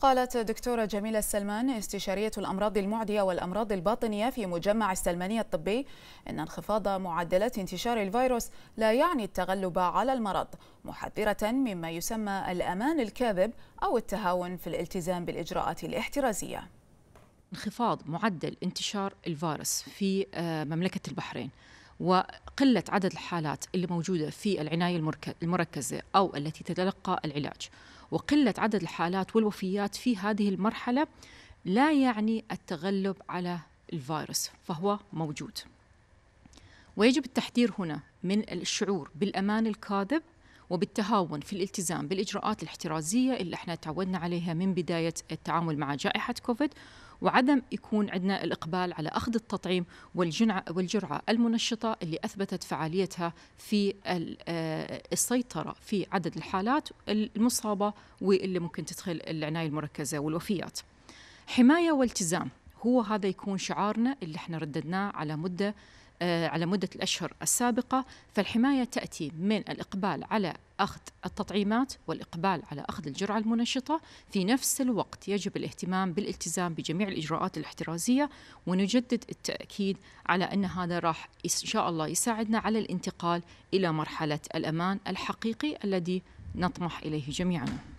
قالت دكتورة جميلة السلمان استشارية الأمراض المعدية والأمراض الباطنية في مجمع السلمانية الطبي إن انخفاض معدلات انتشار الفيروس لا يعني التغلب على المرض محذرة مما يسمى الأمان الكاذب أو التهاون في الالتزام بالإجراءات الاحترازية انخفاض معدل انتشار الفيروس في آه، مملكة البحرين وقلة عدد الحالات اللي موجودة في العناية المركزة أو التي تتلقى العلاج وقلة عدد الحالات والوفيات في هذه المرحلة لا يعني التغلب على الفيروس فهو موجود ويجب التحذير هنا من الشعور بالأمان الكاذب وبالتهاون في الالتزام بالإجراءات الاحترازية اللي احنا تعودنا عليها من بداية التعامل مع جائحة كوفيد وعدم يكون عندنا الإقبال على أخذ التطعيم والجرعة المنشطة اللي أثبتت فعاليتها في آه، السيطرة في عدد الحالات المصابة واللي ممكن تدخل العناية المركزة والوفيات حماية والتزام هو هذا يكون شعارنا اللي احنا رددناه على مده آه، على مدة الأشهر السابقة فالحماية تأتي من الإقبال على أخذ التطعيمات والإقبال على أخذ الجرعة المنشطة في نفس الوقت يجب الاهتمام بالالتزام بجميع الإجراءات الاحترازية ونجدد التأكيد على أن هذا راح إن شاء الله يساعدنا على الانتقال إلى مرحلة الأمان الحقيقي الذي نطمح إليه جميعاً